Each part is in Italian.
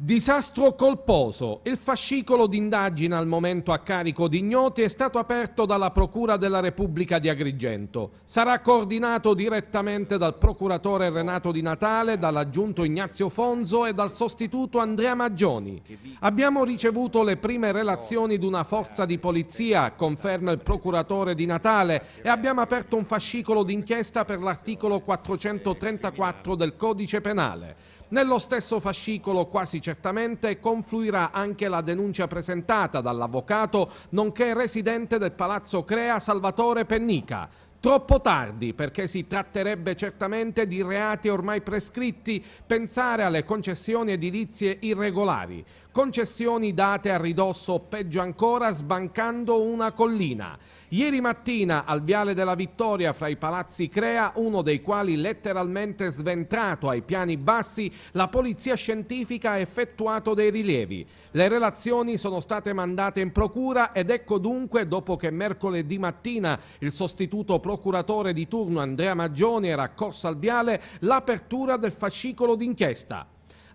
Disastro colposo. Il fascicolo d'indagine al momento a carico di ignoti è stato aperto dalla Procura della Repubblica di Agrigento. Sarà coordinato direttamente dal procuratore Renato Di Natale, dall'aggiunto Ignazio Fonzo e dal sostituto Andrea Maggioni. Abbiamo ricevuto le prime relazioni di una forza di polizia, conferma il procuratore Di Natale, e abbiamo aperto un fascicolo d'inchiesta per l'articolo 434 del Codice Penale. Nello stesso fascicolo quasi Certamente confluirà anche la denuncia presentata dall'avvocato nonché residente del Palazzo Crea Salvatore Pennica. Troppo tardi, perché si tratterebbe certamente di reati ormai prescritti, pensare alle concessioni edilizie irregolari. Concessioni date a ridosso, peggio ancora, sbancando una collina. Ieri mattina al Viale della Vittoria fra i palazzi Crea, uno dei quali letteralmente sventrato ai piani bassi, la polizia scientifica ha effettuato dei rilievi. Le relazioni sono state mandate in procura ed ecco dunque, dopo che mercoledì mattina il sostituto procuratore di turno Andrea Maggioni era accorso al Viale, l'apertura del fascicolo d'inchiesta.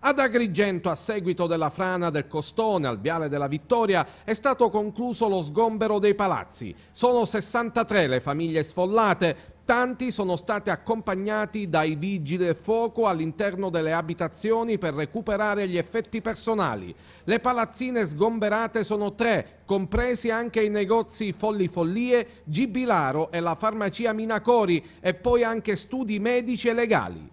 Ad Agrigento, a seguito della frana del Costone al Viale della Vittoria, è stato concluso lo sgombero dei palazzi. Sono 63 le famiglie sfollate, Tanti sono stati accompagnati dai vigili del fuoco all'interno delle abitazioni per recuperare gli effetti personali. Le palazzine sgomberate sono tre, compresi anche i negozi Folli Follie, Gibilaro e la farmacia Minacori e poi anche studi medici e legali.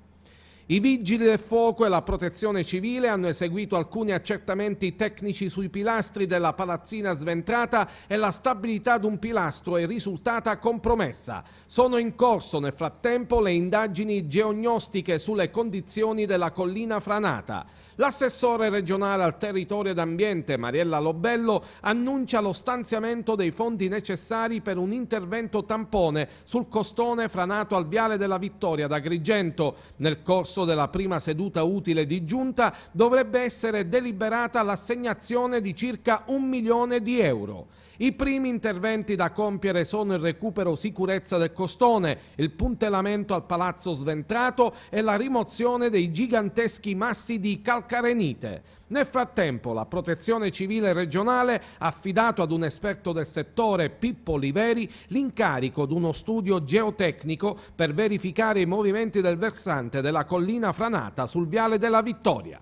I vigili del fuoco e la protezione civile hanno eseguito alcuni accertamenti tecnici sui pilastri della palazzina sventrata e la stabilità di un pilastro è risultata compromessa. Sono in corso nel frattempo le indagini geognostiche sulle condizioni della collina franata. L'assessore regionale al territorio ed ambiente Mariella Lobello annuncia lo stanziamento dei fondi necessari per un intervento tampone sul costone franato al viale della Vittoria da Grigento. Nel corso della prima seduta utile di giunta dovrebbe essere deliberata l'assegnazione di circa un milione di euro. I primi interventi da compiere sono il recupero sicurezza del costone, il puntellamento al palazzo sventrato e la rimozione dei giganteschi massi di calcarenite. Nel frattempo la protezione civile regionale ha affidato ad un esperto del settore, Pippo Liveri, l'incarico di uno studio geotecnico per verificare i movimenti del versante della collina franata sul viale della Vittoria.